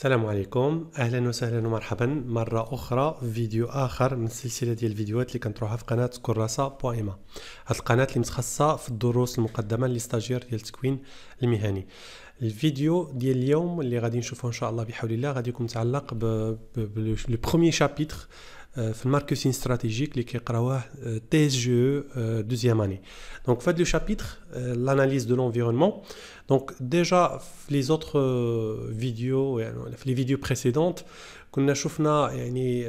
السلام عليكم اهلا وسهلا ومرحبا مره اخرى في فيديو اخر من السلسله ديال الفيديوهات اللي كنطروها في قناه كراسه بوائما هاد القناه اللي متخصصه في الدروس المقدمه للاستاجير ديال التكوين المهني الفيديو ديال اليوم اللي غادي نشوفه ان شاء الله بحول الله غادي يكون متعلق ب لو بروميير شابيتر marketing stratégique stratégique, اللي كيقراوه تي اس deuxième année. Donc, دونك le chapitre euh, l'analyse de l'environnement. Donc déjà les autres euh, vidéos les vidéos précédentes كنا شفنا يعني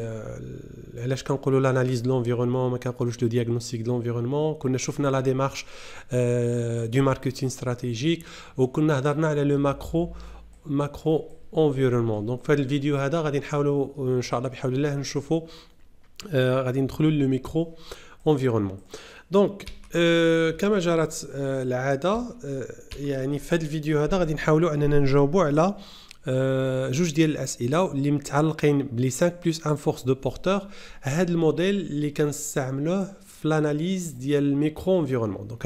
علاش كنقولوا l'analyse de l'environnement ما le diagnostic de l'environnement كنا شفنا la démarche du marketing stratégique وكنا هضرنا على le macro macro environnement. Donc dans le vidéo, nous غادي نحاولوا ان شاء الله بحول الله Euh, غادي ندخلوا ميكرو انفيرونمون دونك euh, كما جرت euh, العاده يعني في هذا الفيديو هذا غادي نحاولوا اننا نجاوبوا على جوج ديال الاسئله اللي متعلقين بلي 5 بلس ان فورس دو بورتور هذا الموديل اللي كنستعملوه l'analyse du micro environnement donc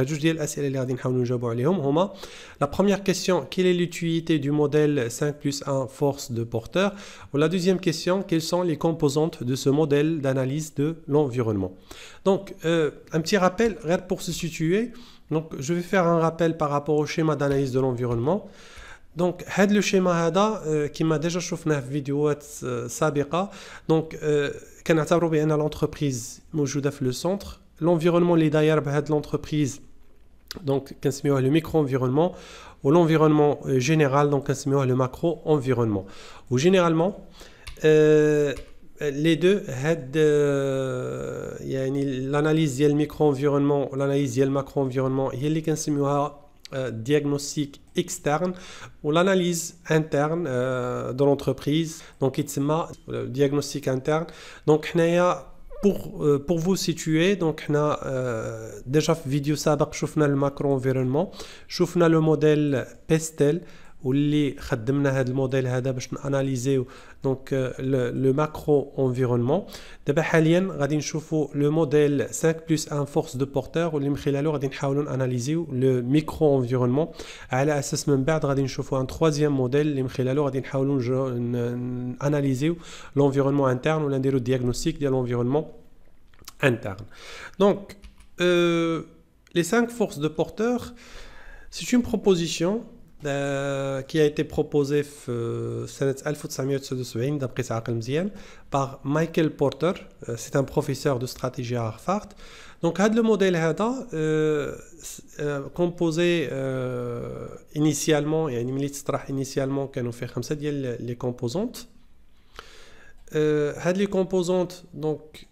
la première question quelle est l'utilité du modèle 5 plus 1 force de porteur la deuxième question quelles sont les composantes de ce modèle d'analyse de l'environnement donc euh, un petit rappel pour se situer donc je vais faire un rappel par rapport au schéma d'analyse de l'environnement donc schéma euh, m'a schéma m'a هذا كما déjà dans في vidéo سابقه On كنعتبروا بان l'entreprise موجوده في le centre l'environnement les derrière bah, de l'entreprise donc le micro-environnement ou l'environnement euh, général donc le macro-environnement ou généralement euh, les deux il euh, y le l'analyse micro-environnement l'analyse le macro-environnement Il les اللي كنسميوها diagnostic externe ou l'analyse interne euh, de l'entreprise donc a le diagnostic interne donc a euh, pour, vous situer, donc on a euh, déjà vidéo سابق le macro environnement, le modèle Pestel, واللي خدمنا هذا الموديل هذا باش ناناليزيو دونك لو ماكرو انفيرونمون دابا حاليا غادي نشوفوا لو موديل 5 بلس 1 فورس دو بورتور واللي من خلاله غادي نحاولوا اناليزيو لو ميكرو انفيرونمون على اساس من بعد غادي نشوفوا ان ترويزيام موديل اللي من خلاله غادي نحاولوا اناليزيو لونفيرونمون انترن ولا نديرو دياغنوستيك ديال لونفيرونمون انترن دونك euh, les cinq forces de porteur, c'est une proposition euh, qui a été proposé euh, en 1970 d'après par Michael Porter euh, c'est un professeur de stratégie à Harvard donc le modèle euh, composé initialement il a une milice initialement كانوا فيه ça ديال les composantes هاد les composantes donc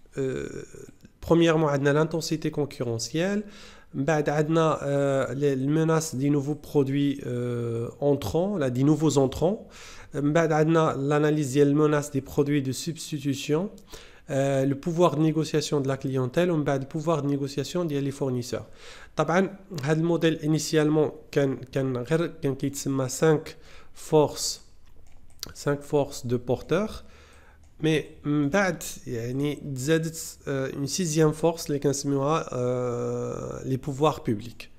premièrement a l'intensité concurrentielle بعد عندنا menaces des nouveaux produits entrants des nouveaux entrants euh، l'analyse des menaces des produits de substitution le pouvoir de négociation de la clientèle on بعد le pouvoir de négociation des fournisseurs طبعا هذا initialement كان 5 forces de porteurs مي من mm, بعد يعني تزادت اون سيزيام فورس اللي كنسميوها لي بوفوار بوبليك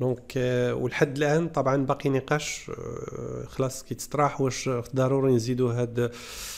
دونك ولحد الان طبعا باقي نقاش آه، خلاص كيتطرح واش ضروري نزيدوا هاد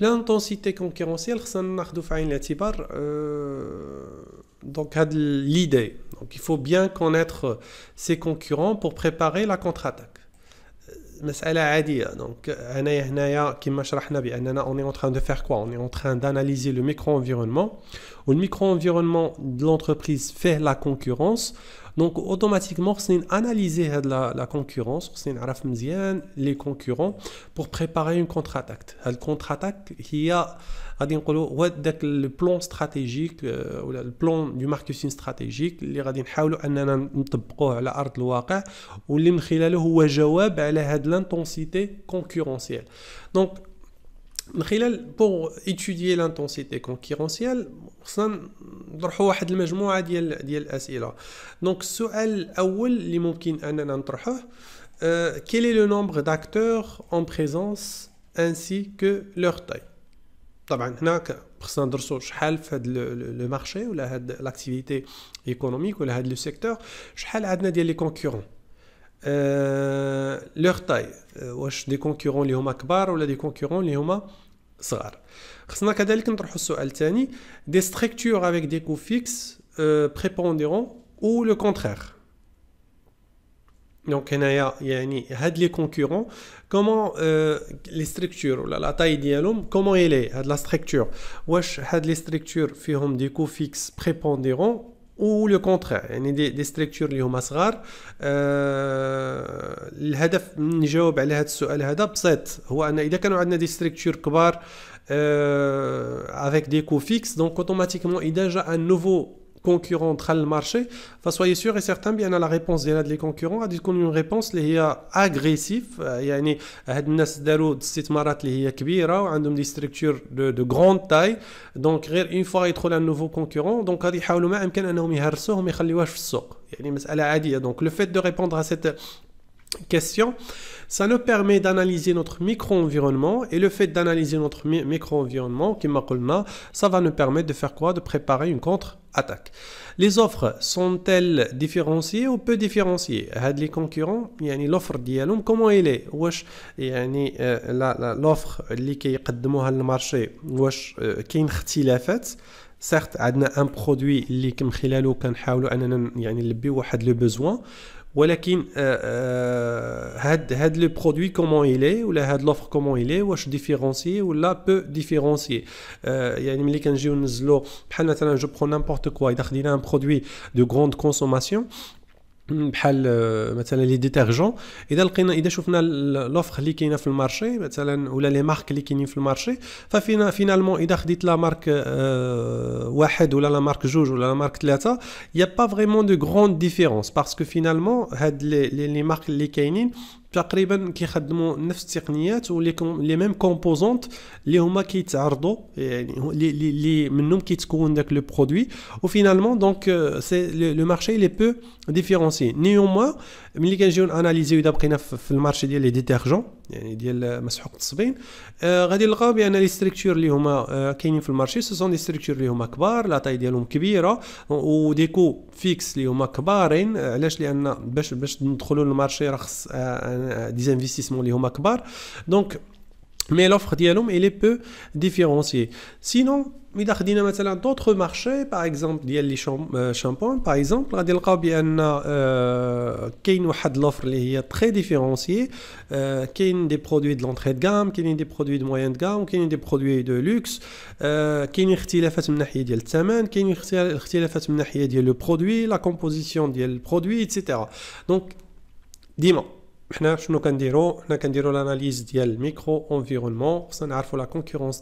l'intensité concurrentielle, ça Donc, l'idée. Donc, il faut bien connaître ses concurrents pour préparer la contre-attaque. Mais donc, on est en train de faire quoi On est en train d'analyser le micro-environnement. Le micro-environnement de l'entreprise fait la concurrence. Donc automatiquement, c'est analyser la, la concurrence, c'est les concurrents pour préparer une contre-attaque. La contre-attaque, il y a le plan stratégique euh, ou le plan du marketing stratégique اللي غادي نحاولوا اننا نطبقوه على ارض الواقع واللي من خلاله هو جواب على l'intensité concurrentielle. Donc pour étudier l'intensité concurrentielle, je vais vous poser une série de questions. La première question que je peux vous poser, c'est quel est le nombre d'acteurs en présence ainsi que leur taille Bien sûr, nous allons étudier ce que fait le marché, l'activité économique ou le secteur, ce que font les concurrents. Euh, leur taille, ou euh, des concurrents qui sont à ou des concurrents qui sont à la des structures avec des coûts fixes euh, prépondérants ou le contraire. Donc, il y a les concurrents, comment les structures la taille de la comment elle est, la structure. Ou bien, les structures qui ont des coûts fixes prépondérants او لو contraire يعني دي, دي ستركتور اللي هما صغار آه الهدف من نجاوب على هذا السؤال هذا بسيط هو ان اذا كانوا عندنا دي ستركتور كبار آه avec دي كو فيكس دونك اوتوماتيكمون اذا جا ان نوفو concurrents entre le marché, enfin, soyez sûr et certains, bien à la réponse des concurrents, a dit qu'on a une réponse les est agressive. Euh, il y a euh, des des structures de, grande taille. Donc, une fois qu'ils trouvent un nouveau concurrent, donc, Donc, le fait de répondre à cette question, ça nous permet d'analyser notre micro-environnement et le fait d'analyser notre micro-environnement, qui ça va nous permettre de faire quoi De préparer une contre-attaque. Les offres sont-elles différenciées ou peu différenciées Les concurrents, l'offre d'Yalum, comment elle est euh, L'offre qui est le marché, qui est euh, certes, on a un produit qui est le besoin, ou bien le produit, comment il est, ou l'offre, comment il est, ou différencier, ou là peu différencier. Il y a une qui je prends n'importe quoi, il y un produit de grande consommation. بحال آه، مثلا لي ديتيرجون اذا لقينا اذا شفنا لوفر اللي كاينه في المارشي مثلا ولا لي مارك اللي كاينين في المارشي ففينا فينالمون اذا خديت لا مارك آه، واحد ولا لا مارك جوج ولا لا مارك ثلاثه يا با فريمون دو غروند ديفيرونس باسكو فينالمون هاد لي مارك اللي كاينين qui a les les mêmes composantes qui les le produit. Au finalement le marché les peu différencié. Néanmoins. ملي كنجيو اناليزيو اذا بقينا في المارشي ديال لي ديتيرجون يعني ديال مسحوق التصبين آه غادي نلقاو بان لي ستركتور اللي هما آه كاينين في المارشي سو سون دي ستركتور اللي هما كبار لا طاي ديالهم كبيره وديكو فيكس اللي هما كبارين آه، علاش لان باش باش ندخلوا للمارشي راه خص آه, آه، دي انفستيسمون اللي هما كبار دونك mais l'offre ديالهم elle est peu différenciée sinon il y مثلا d'autres marchés par exemple ديال les euh, shampoings, par exemple غادي y a كاين واحد l'offre اللي هي très différenciée euh, a des produits de l'entrée de gamme a des produits de moyenne de gamme a des produits de luxe des اختلافات من ناحيه ديال الثمن y اختلافات من différences ديال le produit, la composition ديال produit, etc donc dis-moi nous شنو l'analyse du micro-environnement خصنا نعرفو la concurrence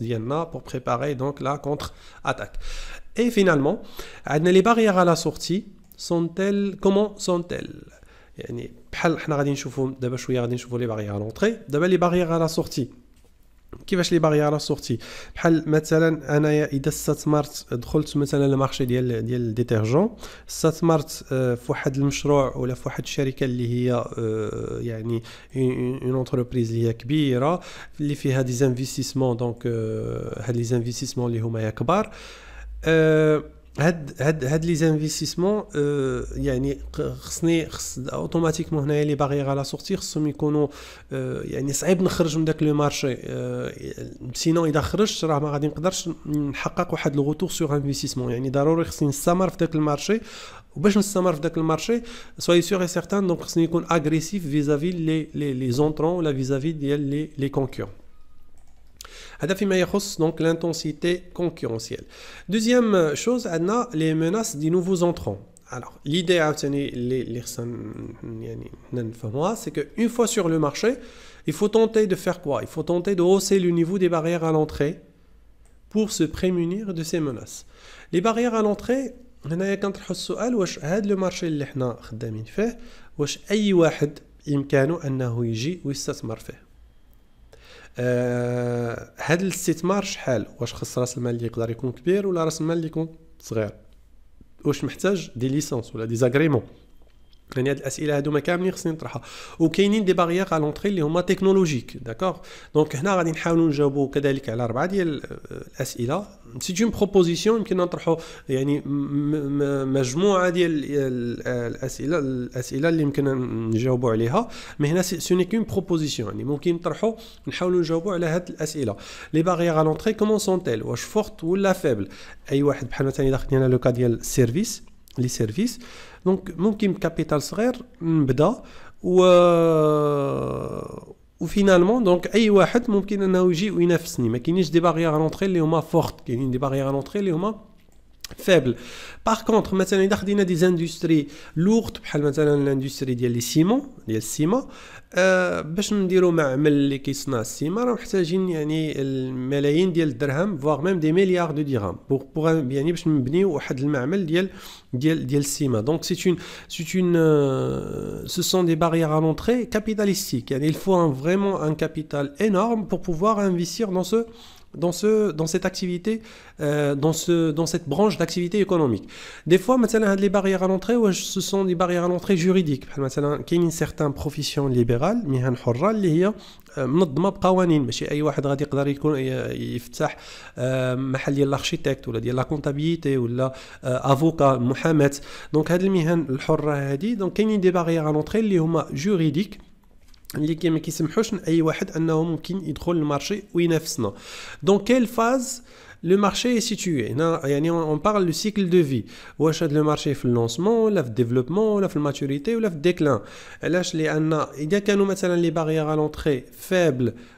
pour préparer donc la contre attaque et finalement les barrières à la sortie sont-elles comment sont-elles يعني بحال حنا les barrières à l'entrée دابا les barrières à la sortie كيفاش لي باغي سورتي بحال مثلا انايا اذا استثمرت دخلت مثلا لمارشي ديال ديال الديتيرجون استثمرت آه، في واحد المشروع ولا في واحد الشركه اللي هي آه، يعني اون اونتربريز اللي هي كبيره اللي فيها دي زانفيستيسمون دونك هاد لي زانفيستيسمون اللي هما كبار أه هاد هاد هاد لي زانفيستيسمون آه، يعني خصني خص اوتوماتيكمون هنايا لي باغي على سورتي خصهم يكونوا آه، يعني صعيب نخرج من داك لو مارشي آه، سينو اذا خرجت راه ما غادي نقدرش نحقق واحد الغوتور سوغ انفيستيسمون يعني ضروري خصني نستمر في داك المارشي وباش نستمر في داك المارشي سوي سيغ اي سيغتان دونك خصني نكون اغريسيف فيزافي لي لي لي زونترون ولا فيزافي ديال لي لي كونكورون donc l'intensité concurrentielle. Deuxième chose, on les menaces des nouveaux entrants. Alors, l'idée à hein, obtenir c'est qu'une fois sur le marché, il faut tenter de faire quoi Il faut tenter de hausser le niveau des barrières à l'entrée pour se prémunir de ces menaces. Les barrières à l'entrée, le marché السؤال واش هذا لو مارشي اللي حنا خدامين فيه واش واحد يجي ويستثمر فيه هذا الاستثمار شحال واش خص راس المال اللي يقدر يكون كبير ولا راس المال اللي يكون صغير واش محتاج دي ليسونس ولا دي زاغريمون يعني هاد الاسئله هادو ما كاملين خصني نطرحها وكاينين دي باريير على لونتري اللي هما تكنولوجيك داكوغ دونك هنا غادي نحاولوا نجاوبوا كذلك على اربعه ديال الاسئله سي اون بروبوزيسيون يمكن نطرحوا يعني مجموعه ديال الاسئله الاسئله اللي يمكن نجاوبوا عليها مي هنا سوني كون بروبوزيسيون يعني ممكن نطرحوا نحاولوا نجاوبوا على هاد الاسئله لي باريير على لونتري كومون سونتيل واش فورت ولا فيبل اي واحد بحال مثلا اذا خدينا لو كا ديال السيرفيس لي سيرفيس دونك ممكن كابيتال صغير نبدا و وفينالمون دونك اي واحد ممكن انه يجي وينافسني ما كاينينش دي باريير رونتري اللي هما فورت كاينين دي باريير رونتري اللي هما faible. Par contre, maintenant exemple, il y a des industries lourdes, par exemple l'industrie du ciment. Le ciment, ben je veux dire un magne qui se nassie. Moi, on a besoin de milliers de milliards de dirhams pour pouvoir construire un magne du ciment. Donc, c'est une, c'est une, euh, ce sont des barrières à l'entrée capitalistiques. Il faut vraiment un capital énorme pour pouvoir investir dans ce dans, ce, dans cette activité, euh, dans, ce, dans cette branche d'activité économique. Des fois, maintenant, les barrières à l'entrée, ce sont des barrières à l'entrée juridiques. Maintenant, il y a certaines professions libérales, euh, mihan حرة اللي هي منظمة بقوانين ماشي أي واحد غادي يقدر يكون يفتح محل ديال الاركيتكت ولا ديال لا كونتابيليتي ولا افوكا محاماة دونك هاد المهن الحرة هادي دونك كاينين دي باغيير à لونتري اللي هما جوريديك qui dans quelle phase le marché est situé On parle du cycle de vie. est le marché est le lancement, le développement, la maturité ou le déclin Il y a des barrières à l'entrée faibles.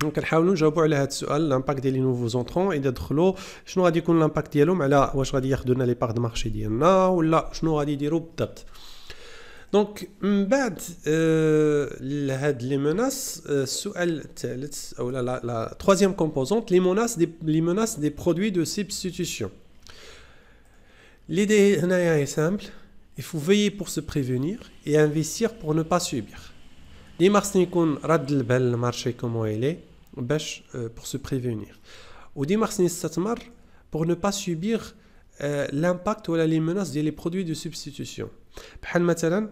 Donc, le prochain, je vais poser la question l'impact des nouveaux entrants, et d'entrée, que vont être l'impact de l'homme sur la, ou de vais de une partie du marché, dire non ou là, que vont être les ruptures. Donc, après les menaces, la troisième composante, les menaces des produits de substitution. L'idée est simple il faut veiller pour se prévenir et investir pour ne pas subir. Il moi ce qu'on regarde bel marché comment il est, pour se prévenir. Ou dites-moi pour ne pas subir euh, l'impact ou la menace des produits de substitution. Par exemple,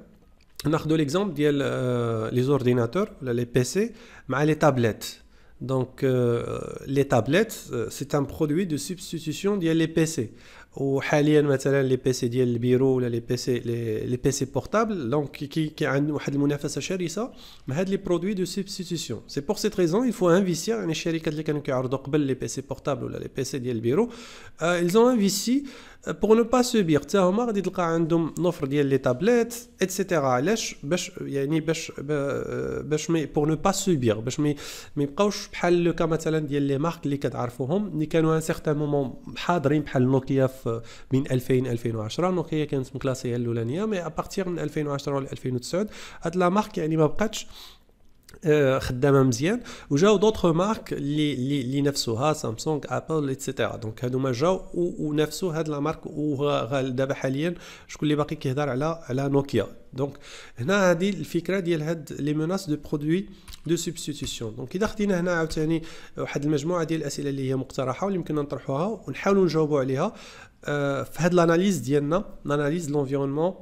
on a l'exemple des euh, ordinateurs, les PC, mais les tablettes. Donc euh, les tablettes, c'est un produit de substitution des PC. وحاليا مثلا لي بيسي ديال البيرو ولا لي بيسي لي بيسي بورتابل دونك كي كي عندنا واحد المنافسه شرسه مع هاد لي برودوي دو سبستيتيسيون سي بور سيت ريزون يفو انفيستير يعني الشركات اللي كانوا كيعرضوا قبل لي بيسي بورتابل ولا لي بيسي ديال البيرو ايلزون انفيسي بور نو با سوبير حتى هما غادي تلقى عندهم نوفر ديال لي تابليت ايتترا علاش باش يعني باش باش مي بور نو با سوبير باش مي ما يبقاوش بحال لو كا مثلا ديال لي مارك اللي كتعرفوهم اللي كانوا ان سيغتان مومون حاضرين بحال نوكيا في من 2000 2010 دونك هي كانت مكلاسيه الاولانيه مي ابارتيغ من 2010 ل 2009 هاد لا مارك يعني ما بقاتش خدامه مزيان وجاو دوطخ مارك اللي اللي نفسوها سامسونج ابل اتسيتيرا دونك ما جاو ونفسوا هاد لا مارك ودابا حاليا شكون اللي باقي كيهضر على على نوكيا دونك هنا هذه الفكره ديال هاد لي مناس دو برودوي دو سبستيتيسيون دونك اذا خدينا هنا عاوتاني واحد المجموعه ديال الاسئله اللي هي مقترحه واللي يمكننا نطرحوها ونحاولوا نجاوبوا عليها في هاد الاناليز ديالنا لاناليز لونفيرونمون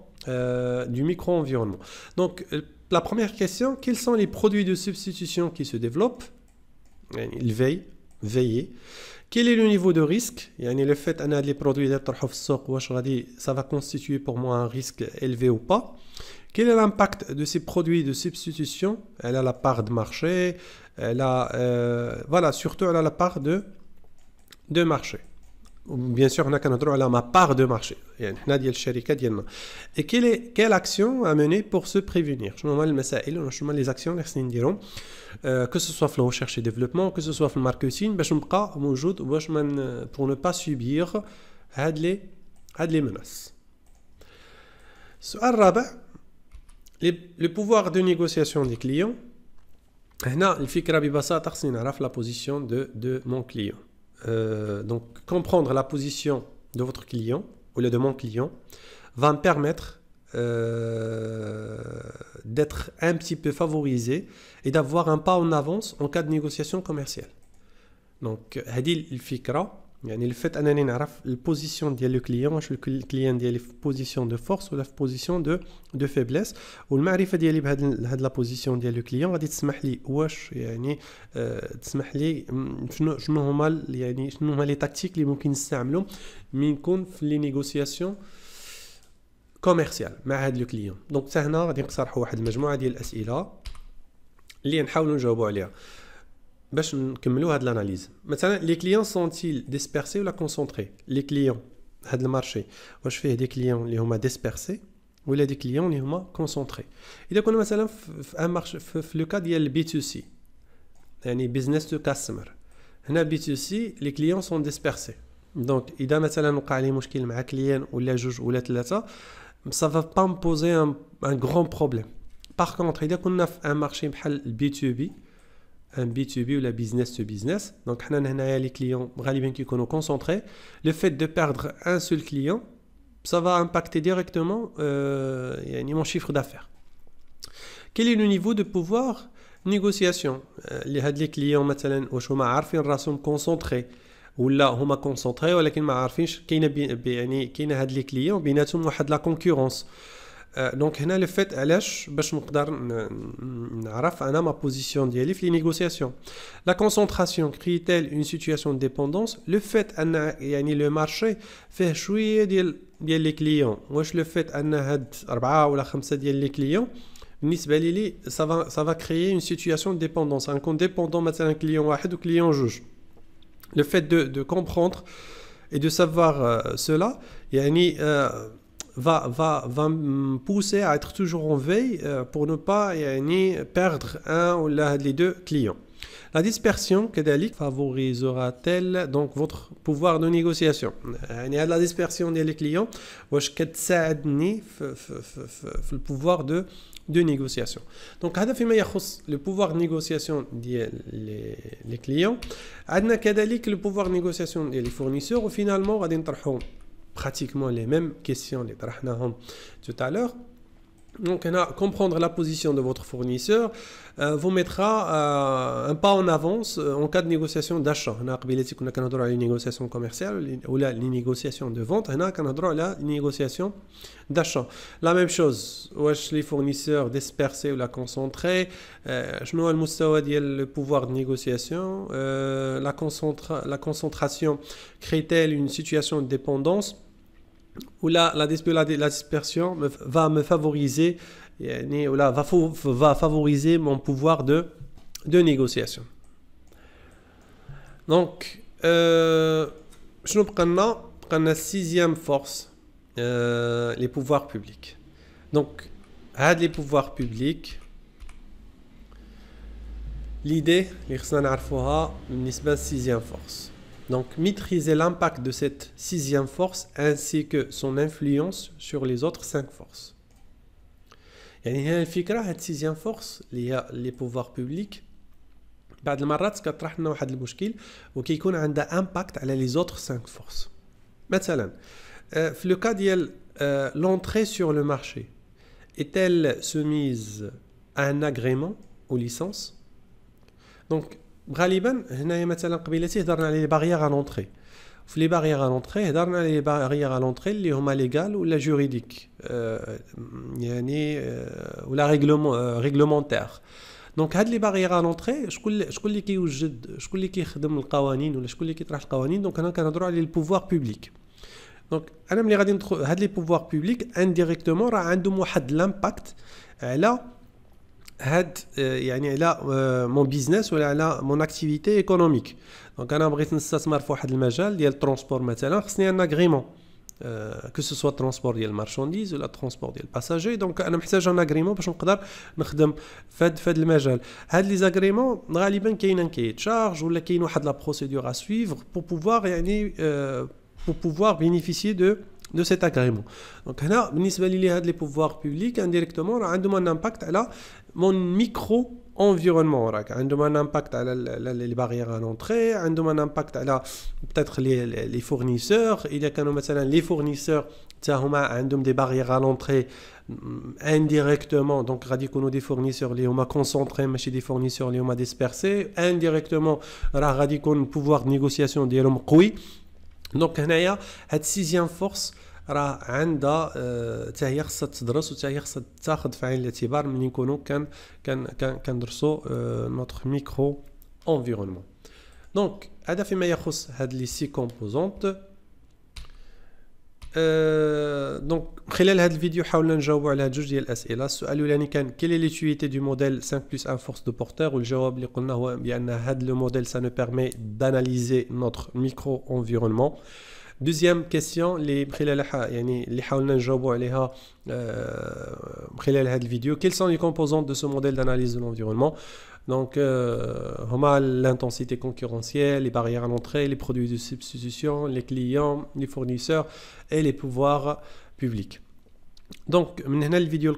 دو ميكرو انفيرونمون دونك la première question, quels sont les produits de substitution qui se développent Il veille, veiller. Quel est le niveau de risque Le fait qu'on les produits ça va constituer pour moi un risque élevé ou pas Quel est l'impact de ces produits de substitution Elle a la part de marché, elle a, euh, voilà, surtout elle a la part de, de marché bien sûr, on a qu'un droit à ma part de marché. Et quelle, est, quelle action à mener pour se prévenir Je les actions euh, que ce soit dans la recherche et développement, que ce soit le marketing, bah, euh, pour ne pas subir les menaces. Le pouvoir de négociation des clients. Là, le fikra la position de mon client. Euh, donc comprendre la position de votre client au lieu de mon client va me permettre euh, d'être un petit peu favorisé et d'avoir un pas en avance en cas de négociation commerciale. Donc, il Fikra. يعني الفات انني نعرف البوزيسيون ديال لو كليون واش الكليان ديالي في بوزيسيون دو فورس ولا في بوزيسيون دو دو فيبليس والمعرفه ديالي بهاد هاد لا بوزيسيون ديال لو كليون غادي تسمح لي واش يعني أه تسمح لي شنو شنو هما يعني شنو هما لي تاكتيك اللي ممكن نستعملهم من نكون في لي نيغوسياسيون كوميرسيال مع هاد لو كليون دونك حتى هنا غادي نقترحوا واحد المجموعه ديال الاسئله اللي نحاولوا نجاوبوا عليها Je vais vous donner l'analyse. Maintenant, les clients sont-ils dispersés ou concentrés Les clients, c'est le marché. Je fais des clients qui m'ont dispersés ou des clients qui m'ont concentrés Il y a un marché, le cas de B2C, Business to Customer. Dans b 2 les clients sont dispersés. Donc, il y a un marché qui a des problèmes avec les clients ou les juge, ou les athlètes. Ça ne va pas me poser un grand problème. Par contre, il y a un marché qui a des B2B un B2B ou la business to business. Donc, les clients, qui sont concentrés. Le fait de perdre un seul client, ça va impacter directement mon chiffre d'affaires. Quel est le niveau de pouvoir négociation Les clients, par sont concentrés. Ou là, ils sont concentrés, là ils clients, la concurrence. Euh, donc le fait elle est besh mukdar n'araf en ma position d'élire les négociations la concentration crée t elle une situation de dépendance le fait à nani le marché fait chouer les clients moi le fait à n'a had ou les clients ça va créer une situation de dépendance un compte dépendant maintenant un client ou juge le fait de comprendre et de savoir euh, cela y a une va, va, va pousser à être toujours en veille euh, pour ne pas euh, ni perdre un ou les deux clients. La dispersion, kedalik favorisera-t-elle donc votre pouvoir de négociation euh, la dispersion des clients واش كتساعدني في, le pouvoir de de négociation. Donc هذا فيما le pouvoir de négociation des les, clients. عندنا كذلك le pouvoir de négociation des fournisseurs finalement غادي pratiquement les mêmes questions, les tout à l'heure. Donc, comprendre la position de votre fournisseur euh, vous mettra euh, un pas en avance euh, en cas de négociation d'achat. On a une négociation commerciale ou la négociation de vente, on a la négociation d'achat. La même chose, les fournisseurs dispersés ou la concentrés, le pouvoir de négociation, la, la concentration crée-t-elle une situation de dépendance où la, dispersion va me favoriser, là, va, favoriser mon pouvoir de, négociation. Donc, je nous prenons la sixième force, euh, les pouvoirs publics. Donc, à les pouvoirs publics, l'idée, la sixième force. Donc, maîtriser l'impact de cette sixième force ainsi que son influence sur les autres cinq forces. Il y a une figure de cette sixième force, il y les pouvoirs publics. Dans le cas de la sixième force, il y a un impact sur les autres cinq forces. Dans le cas de l'entrée sur le marché, est-elle soumise à un agrément ou licence غالبا هنايا مثلا قبيلتي هضرنا على لي باريير ا لونطري في لي باريير ا لونطري هضرنا على لي باريير ا لونطري اللي هما ليغال ولا جوريديك آه، يعني آه، ولا ريغلومون ريغلومونتير دونك هاد لي باريير ا لونطري شكون شكون اللي كيوجد شكون اللي كيخدم القوانين ولا شكون اللي كيطرح القوانين دونك هنا كنهضروا على البوفوار بوبليك دونك انا ملي غادي ندخل هاد لي بوفوار بوبليك انديريكتومون راه عندهم واحد لامباكت على had, à euh, euh, mon business ou à mon activité économique. donc, je suis un spécialiste dans le cadre du le transport, par exemple, il y un agrément euh, que ce soit le transport des marchandises ou le transport des passagers. donc, je suis un agrément pour ce que nous faisons dans le cadre du ces agréments, malheureusement, il y a une certaine charge ou il y a une procédure à suivre pour pouvoir bénéficier de de cet agrément. Donc là, les pouvoirs publics indirectement ont un impact à mon micro environnement عندهم un impact على les barrières à l'entrée عندهم un impact على peut-être les, fournisseurs il y a كانوا مثلا les fournisseurs un عندهم des barrières à l'entrée mm, indirectement donc غادي des fournisseurs اللي هما concentrés ماشي des fournisseurs اللي هما dispersés indirectement راه غادي يكون pouvoir de négociation ديالهم قوي دونك هنايا هاد السيزيام فورس راه عندها آه، حتى هي خاصها تدرس وحتى هي خاصها تاخذ في عين الاعتبار ملي نكونوا كان كان كندرسوا آه، نوتر ميكرو انفيرونمون دونك هذا فيما يخص هاد لي سي كومبوزونت Euh, donc, au cette vidéo, nous répondre à questions. La première quelle est l'utilité du modèle 5 plus 1 force de porteur La réponse est que ce modèle nous permet d'analyser notre micro-environnement. Deuxième question, au cours de vidéo, Quelles sont les composantes de ce modèle d'analyse de l'environnement donc, euh, l'intensité concurrentielle, les barrières à l'entrée, les produits de substitution, les clients, les fournisseurs et les pouvoirs publics. Donc, vidéo